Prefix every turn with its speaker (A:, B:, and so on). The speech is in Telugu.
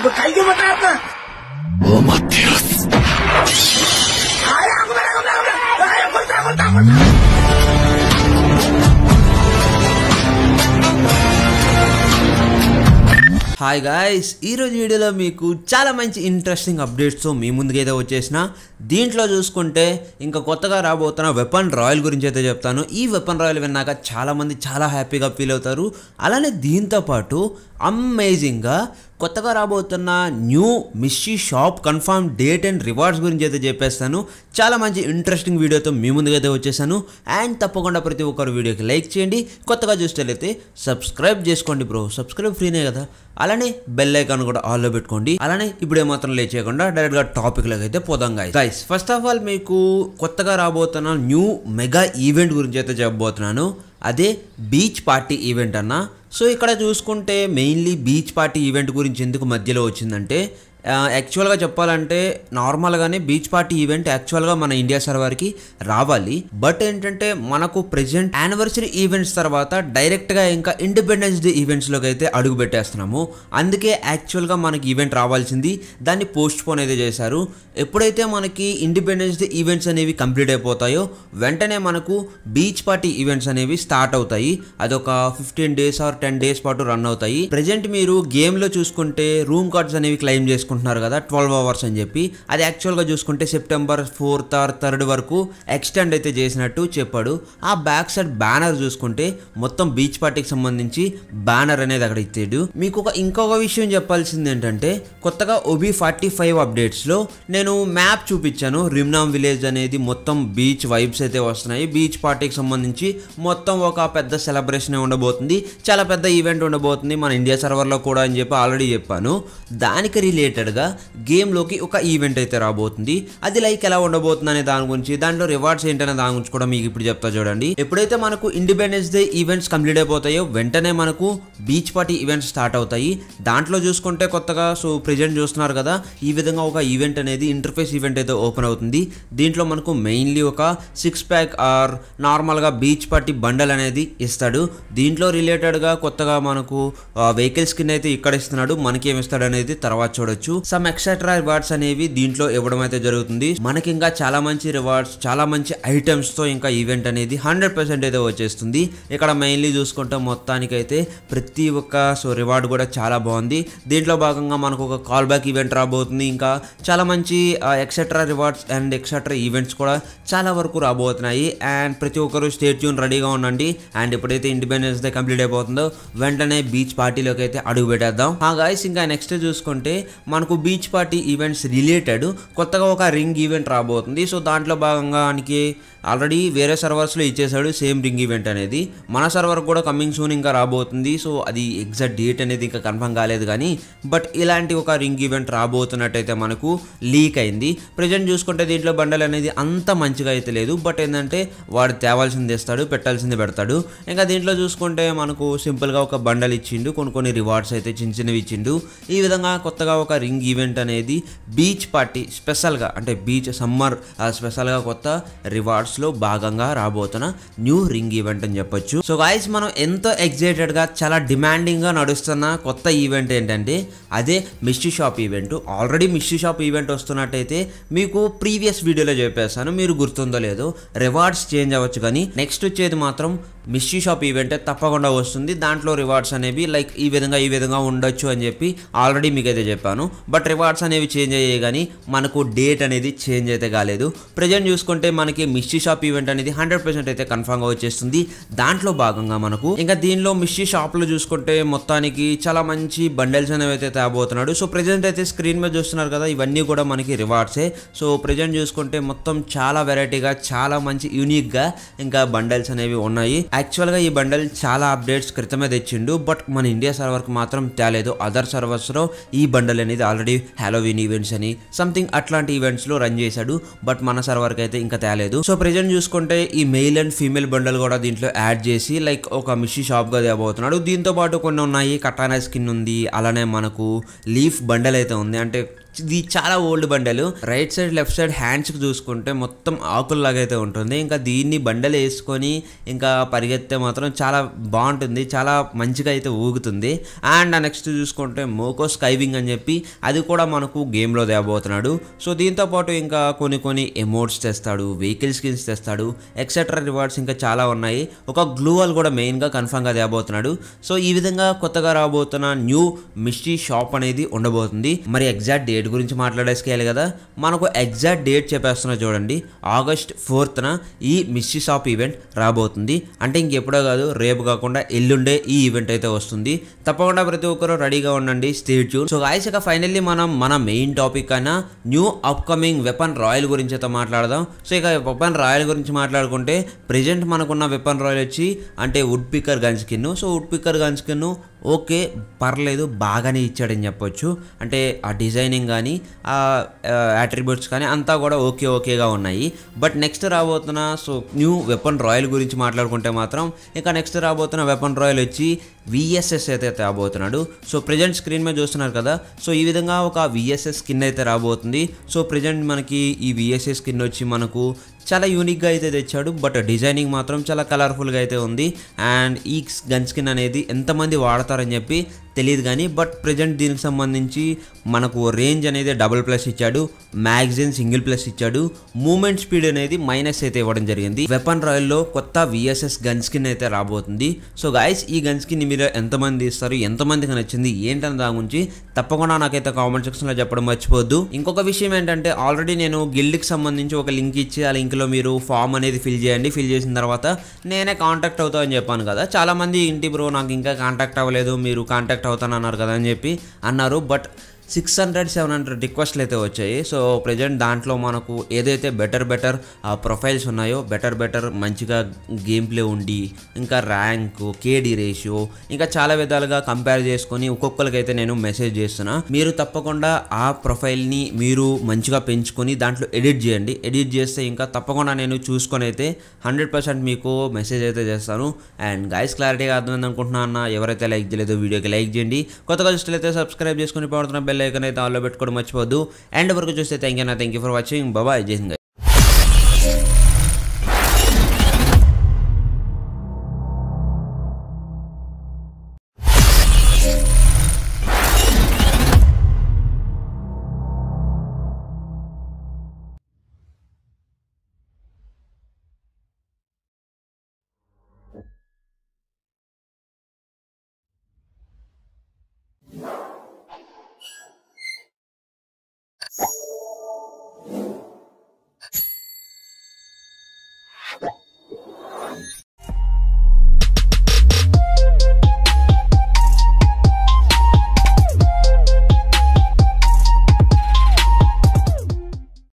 A: ఇప్పుడు కలిగి మాట్లాడుతున్నా హాయ్ గాయస్ ఈరోజు వీడియోలో మీకు చాలా మంచి ఇంట్రెస్టింగ్ అప్డేట్స్ మీ ముందుకైతే వచ్చేసిన దీంట్లో చూసుకుంటే ఇంకా కొత్తగా రాబోతున్న వెపన్ రాయల్ గురించి అయితే చెప్తాను ఈ వెపన్ రాయల్ విన్నాక చాలామంది చాలా హ్యాపీగా ఫీల్ అవుతారు అలానే దీంతోపాటు అమేజింగ్గా కొత్తగా రాబోతున్న new mystery shop confirm date and rewards గురించి అయితే చెప్పేస్తాను చాలా మంచి ఇంట్రెస్టింగ్ వీడియోతో మీ ముందుకైతే వచ్చేసాను అండ్ తప్పకుండా ప్రతి ఒక్కరు వీడియోకి లైక్ చేయండి కొత్తగా చూసేటైతే సబ్స్క్రైబ్ చేసుకోండి బ్రో సబ్స్క్రైబ్ ఫ్రీనే కదా అలానే బెల్ ఐకాన్ కూడా ఆల్లో పెట్టుకోండి అలానే ఇప్పుడే మాత్రం లేచేయకుండా డైరెక్ట్గా టాపిక్లోకి అయితే పోదాం guys guys first of all మీకు కొత్తగా రాబోతున్న న్యూ మెగా ఈవెంట్ గురించి అయితే చెప్పబోతున్నాను అదే బీచ్ పార్టీ ఈవెంట్ అన్న సో ఇక్కడ చూసుకుంటే మెయిన్లీ బీచ్ పార్టీ ఈవెంట్ గురించి ఎందుకు మధ్యలో వచ్చిందంటే యాక్చువల్గా చెప్పాలంటే నార్మల్గానే బీచ్ పార్టీ ఈవెంట్ యాక్చువల్గా మన ఇండియా సర్వర్కి రావాలి బట్ ఏంటంటే మనకు ప్రెజెంట్ యానివర్సరీ ఈవెంట్స్ తర్వాత డైరెక్ట్గా ఇంకా ఇండిపెండెన్స్ డే ఈవెంట్స్లోకి అయితే అడుగు పెట్టేస్తున్నాము అందుకే యాక్చువల్గా మనకి ఈవెంట్ రావాల్సింది దాన్ని పోస్ట్ పోన్ అయితే చేశారు ఎప్పుడైతే మనకి ఇండిపెండెన్స్ డే ఈవెంట్స్ అనేవి కంప్లీట్ అయిపోతాయో వెంటనే మనకు బీచ్ పార్టీ ఈవెంట్స్ అనేవి స్టార్ట్ అవుతాయి అదొక fifteen days or ten days పాటు రన్ అవుతాయి ప్రజెంట్ మీరు గేమ్లో చూసుకుంటే రూమ్ కార్డ్స్ అనేవి క్లెయిమ్ చేసుకుంటారు చేసుకుంటున్నారు కదా ట్వెల్వ్ అవర్స్ అని చెప్పి అది యాక్చువల్గా చూసుకుంటే సెప్టెంబర్ ఫోర్త్ ఆర్ థర్డ్ వరకు ఎక్స్టెండ్ అయితే చేసినట్టు చెప్పాడు ఆ బ్యాక్ సైడ్ బ్యానర్ చూసుకుంటే మొత్తం బీచ్ పార్టీకి సంబంధించి బ్యానర్ అనేది అక్కడ ఇచ్చాడు మీకు ఒక ఇంకొక విషయం చెప్పాల్సింది ఏంటంటే కొత్తగా ఓబీ ఫార్టీ ఫైవ్ అప్డేట్స్లో నేను మ్యాప్ చూపించాను రిమ్నామ్ విలేజ్ అనేది మొత్తం బీచ్ వైబ్స్ అయితే వస్తున్నాయి బీచ్ పార్టీకి సంబంధించి మొత్తం ఒక పెద్ద సెలబ్రేషన్ ఉండబోతుంది చాలా పెద్ద ఈవెంట్ ఉండబోతుంది మన ఇండియా సర్వర్లో కూడా అని చెప్పి ఆల్రెడీ చెప్పాను దానికి రిలేటెడ్ రిలేటెడ్గా గేమ్లోకి ఒక ఈవెంట్ అయితే రాబోతుంది అది లైక్ ఎలా ఉండబోతుంది అనే దాని గురించి దాంట్లో రివార్డ్స్ ఏంటనే దాని గురించి కూడా మీకు ఇప్పుడు చెప్తా చూడండి ఎప్పుడైతే మనకు ఇండిపెండెన్స్ డే ఈవెంట్స్ కంప్లీట్ అయిపోతాయో వెంటనే మనకు బీచ్ పార్టీ ఈవెంట్స్ స్టార్ట్ అవుతాయి దాంట్లో చూసుకుంటే కొత్తగా సో ప్రజెంట్ చూస్తున్నారు కదా ఈ విధంగా ఒక ఈవెంట్ అనేది ఇంటర్ఫేస్ ఈవెంట్ అయితే ఓపెన్ అవుతుంది దీంట్లో మనకు మెయిన్లీ ఒక సిక్స్ ప్యాక్ ఆర్ నార్మల్గా బీచ్ పార్టీ బండల్ అనేది ఇస్తాడు దీంట్లో రిలేటెడ్గా కొత్తగా మనకు వెహికల్స్ కింద అయితే ఇక్కడ ఇస్తున్నాడు మనకేమిస్తాడు అనేది తర్వాత చూడొచ్చు చేసుకోవచ్చు సమ్ ఎక్సెట్రా రివార్డ్స్ అనేవి దీంట్లో ఇవ్వడం అయితే జరుగుతుంది మనకి ఇంకా చాలా మంచి రివార్డ్స్ చాలా మంచి ఐటమ్స్ తో ఇంకా ఈవెంట్ అనేది హండ్రెడ్ పర్సెంట్ అయితే వచ్చేస్తుంది ఇక్కడ మెయిన్లీ చూసుకుంటే మొత్తానికి అయితే ప్రతి ఒక్క సో రివార్డ్ కూడా చాలా బాగుంది దీంట్లో భాగంగా మనకు ఒక కాల్ బ్యాక్ ఈవెంట్ రాబోతుంది ఇంకా చాలా మంచి etcetera rewards and etcetera events కూడా చాలా వరకు రాబోతున్నాయి అండ్ ప్రతి ఒక్కరు స్టేట్ ట్యూన్ రెడీగా ఉండండి అండ్ ఎప్పుడైతే ఇండిపెండెన్స్ డే కంప్లీట్ అయిపోతుందో వెంటనే బీచ్ పార్టీలోకి అయితే అడుగు పెట్టేద్దాం ఆ గాయస్ ఇంకా నెక్స్ట్ చూసుకుంటే మన మనకు బీచ్ పార్టీ ఈవెంట్స్ రిలేటెడ్ కొత్తగా ఒక రింగ్ ఈవెంట్ రాబోతుంది సో దాంట్లో భాగంగా ఆల్రెడీ వేరే సర్వర్స్లో ఇచ్చేసాడు సేమ్ రింగ్ ఈవెంట్ అనేది మన సర్వర్ కూడా కమింగ్ సూన్ ఇంకా రాబోతుంది సో అది ఎగ్జాక్ట్ డేట్ అనేది ఇంకా కన్ఫర్మ్ కాలేదు కానీ బట్ ఇలాంటి ఒక రింగ్ ఈవెంట్ రాబోతున్నట్టయితే మనకు లీక్ అయింది ప్రజెంట్ చూసుకుంటే దీంట్లో బండల్ అనేది అంత మంచిగా అయితే లేదు బట్ ఏంటంటే వాడు తేవాల్సింది ఇస్తాడు పెట్టాల్సింది పెడతాడు ఇంకా దీంట్లో చూసుకుంటే మనకు సింపుల్గా ఒక బండల్ ఇచ్చిండు కొన్ని కొన్ని రివార్డ్స్ అయితే చిన్న చిన్నవి ఇచ్చిండు ఈ విధంగా కొత్తగా ఒక రింగ్ రింగ్ ఈవెంట్ అనేది బీచ్ పార్టీ స్పెషల్గా అంటే బీచ్ సమ్మర్ స్పెషల్గా కొత్త రివార్డ్స్లో భాగంగా రాబోతున్న న్యూ రింగ్ ఈవెంట్ అని చెప్పొచ్చు సో గాయస్ మనం ఎంతో ఎగ్జైటెడ్గా చాలా డిమాండింగ్గా నడుస్తున్న కొత్త ఈవెంట్ ఏంటంటే అదే mystery shop event already mystery shop event వస్తున్నట్టయితే మీకు ప్రీవియస్ వీడియోలో చెప్పేస్తాను మీరు గుర్తుందో లేదో రివార్డ్స్ చేంజ్ అవ్వచ్చు కానీ నెక్స్ట్ వచ్చేది మాత్రం మిస్ట్రీ షాప్ ఈవెంట్ తప్పకుండా వస్తుంది దాంట్లో రివార్డ్స్ అనేవి లైక్ ఈ విధంగా ఈ విధంగా ఉండొచ్చు అని చెప్పి ఆల్రెడీ మీకైతే చెప్పాను బట్ రివార్డ్స్ అనేవి చేంజ్ అయ్యే కానీ మనకు డేట్ అనేది చేంజ్ అయితే కాలేదు ప్రజెంట్ చూసుకుంటే మనకి మిస్ట్రీ షాప్ ఈవెంట్ అనేది హండ్రెడ్ పర్సెంట్ అయితే కన్ఫామ్గా వచ్చేస్తుంది దాంట్లో భాగంగా మనకు ఇంకా దీనిలో మిస్ట్రీ షాప్లో చూసుకుంటే మొత్తానికి చాలా మంచి బండల్స్ అనేవి అయితే తేబోతున్నాడు సో ప్రజెంట్ అయితే స్క్రీన్ మీద చూస్తున్నారు కదా ఇవన్నీ కూడా మనకి రివార్డ్సే సో ప్రజెంట్ చూసుకుంటే మొత్తం చాలా వెరైటీగా చాలా మంచి యూనిక్గా ఇంకా బండల్స్ అనేవి ఉన్నాయి యాక్చువల్గా ఈ బండల్ చాలా అప్డేట్స్ క్రితమే తెచ్చిండు బట్ మన ఇండియా సర్వర్కి మాత్రం తేలేదు అదర్ సర్వర్స్లో ఈ బండల్ అనేది ఆల్రెడీ హ్యాలోవిన్ ఈవెంట్స్ అని సంథింగ్ అట్లాంటి ఈవెంట్స్లో రన్ చేశాడు బట్ మన సర్వర్కి అయితే ఇంకా తేలేదు సో ప్రజెంట్ చూసుకుంటే ఈ మెయిల్ అండ్ ఫీమేల్ బండల్ కూడా దీంట్లో యాడ్ చేసి లైక్ ఒక మిషి షాప్గా తేబోతున్నాడు దీంతో పాటు కొన్ని ఉన్నాయి కటానా స్కిన్ ఉంది అలానే మనకు లీఫ్ బండల్ అయితే ఉంది అంటే ఇది చాలా ఓల్డ్ బండలు రైట్ సైడ్ లెఫ్ట్ సైడ్ హ్యాండ్స్కి చూసుకుంటే మొత్తం అయితే ఉంటుంది ఇంకా దీన్ని బండలు వేసుకొని ఇంకా పరిగెత్తే మాత్రం చాలా బాగుంటుంది చాలా మంచిగా అయితే ఊగుతుంది అండ్ నెక్స్ట్ చూసుకుంటే మోకో స్కైవింగ్ అని చెప్పి అది కూడా మనకు గేమ్లో తేబోతున్నాడు సో దీంతోపాటు ఇంకా కొన్ని కొన్ని ఎమోట్స్ తెస్తాడు వెహికల్ స్కిన్స్ తెస్తాడు ఎక్సెట్రా రివార్డ్స్ ఇంకా చాలా ఉన్నాయి ఒక గ్లూవల్ కూడా మెయిన్గా కన్ఫామ్గా తేబోతున్నాడు సో ఈ విధంగా కొత్తగా రాబోతున్న న్యూ మిస్ట్రీ షాప్ అనేది ఉండబోతుంది మరి ఎగ్జాక్ట్ డేట్ గురించి మాట్లాడేసుకెళ్ళి కదా మనకు ఎగ్జాక్ట్ డేట్ చెప్పేస్తున్నా చూడండి ఆగస్ట్ ఫోర్త్న ఈ మిస్సీ షాప్ ఈవెంట్ రాబోతుంది అంటే ఇంకెప్పుడో కాదు రేపు కాకుండా ఎల్లుండే ఈ ఈవెంట్ అయితే వస్తుంది తప్పకుండా ప్రతి ఒక్కరు రెడీగా ఉండండి స్టేట్ సో గాయస్ ఫైనల్లీ మనం మన మెయిన్ టాపిక్ అయినా న్యూ అప్కమింగ్ వెపన్ రాయల్ గురించి అయితే మాట్లాడదాం సో ఇక వెపన్ రాయల్ గురించి మాట్లాడుకుంటే ప్రజెంట్ మనకున్న వెపన్ రాయల్ వచ్చి అంటే woodpecker gun so woodpecker gun okay పర్లేదు బాగానే ఇచ్చాడని చెప్పొచ్చు అంటే ఆ డిజైనింగ్ కానీ ఆ యాట్రిబ్యూట్స్ కానీ అంతా కూడా ఓకే ఓకేగా ఉన్నాయి బట్ నెక్స్ట్ రాబోతున్న సో న్యూ వెపన్ రాయల్ గురించి మాట్లాడుకుంటే మాత్రం ఇంకా నెక్స్ట్ రాబోతున్న వెపన్ రాయల్ వచ్చి విఎస్ఎస్ అయితే రాబోతున్నాడు సో ప్రజెంట్ స్క్రీన్ మీద చూస్తున్నారు కదా సో ఈ విధంగా ఒక విఎస్ఎస్ స్కిన్ అయితే రాబోతుంది సో ప్రజెంట్ మనకి ఈ విఎస్ఎస్ స్కిన్ వచ్చి మనకు చాలా యూనిక్గా అయితే తెచ్చాడు బట్ డిజైనింగ్ మాత్రం చాలా కలర్ఫుల్గా అయితే ఉంది అండ్ ఈ గన్ స్కిన్ అనేది ఎంతమంది వాడతారని చెప్పి తెలియదు కానీ బట్ ప్రజెంట్ దీనికి సంబంధించి మనకు రేంజ్ అనేది డబుల్ ప్లస్ ఇచ్చాడు మ్యాగజైన్ సింగిల్ ప్లస్ ఇచ్చాడు మూమెంట్ స్పీడ్ అనేది మైనస్ అయితే ఇవ్వడం జరిగింది వెపన్ రాయల్లో కొత్త విఎస్ఎస్ గన్ స్కిన్ అయితే రాబోతుంది సో గాయస్ ఈ గన్ స్కిన్ మీరు ఎంతమంది ఇస్తారు ఎంతమందికి నచ్చింది ఏంటని దాని గురించి తప్పకుండా నాకైతే కామెంట్ సెక్షన్లో చెప్పడం మర్చిపోద్దు ఇంకొక విషయం ఏంటంటే ఆల్రెడీ నేను గిల్డ్కి సంబంధించి ఒక లింక్ ఇచ్చి ఆ లింక్లో మీరు ఫామ్ అనేది ఫిల్ చేయండి ఫిల్ చేసిన తర్వాత నేనే కాంటాక్ట్ అవుతా అని చెప్పాను కదా చాలామంది ఇంటి బ్రో నాకు ఇంకా కాంటాక్ట్ అవ్వలేదు మీరు కాంటాక్ట్ అవుతానన్నారు కదా అని చెప్పి అన్నారు but six hundred seven hundred రిక్వెస్ట్లు అయితే వచ్చాయి సో ప్రజెంట్ దాంట్లో మనకు ఏదైతే బెటర్ బెటర్ ప్రొఫైల్స్ ఉన్నాయో బెటర్ బెటర్ మంచిగా గేమ్ ప్లే ఉండి ఇంకా ర్యాంక్ కేడీ రేషియో ఇంకా చాలా విధాలుగా కంపేర్ చేసుకొని ఒక్కొక్కరికైతే నేను మెసేజ్ చేస్తున్నా మీరు తప్పకుండా ఆ ప్రొఫైల్ని మీరు మంచిగా పెంచుకొని దాంట్లో ఎడిట్ చేయండి ఎడిట్ చేస్తే ఇంకా తప్పకుండా నేను చూసుకొని అయితే హండ్రెడ్ పర్సెంట్ మీకు మెసేజ్ అయితే చేస్తాను అండ్ గైస్ క్లారిటీగా అర్థమైంది అనుకుంటున్నా అన్న ఎవరైతే లైక్ చేయలేదో వీడియోకి లైక్ చేయండి కొత్తగా చూస్తే సబ్స్క్రైబ్ చేసుకుని పడుతున్న బెల్ లేకనేదా అలా పెట్టుకోడ మర్చిపోదు అండ్ వరకు చూస్తే అంతేనా thank you for watching bye bye జై హింద్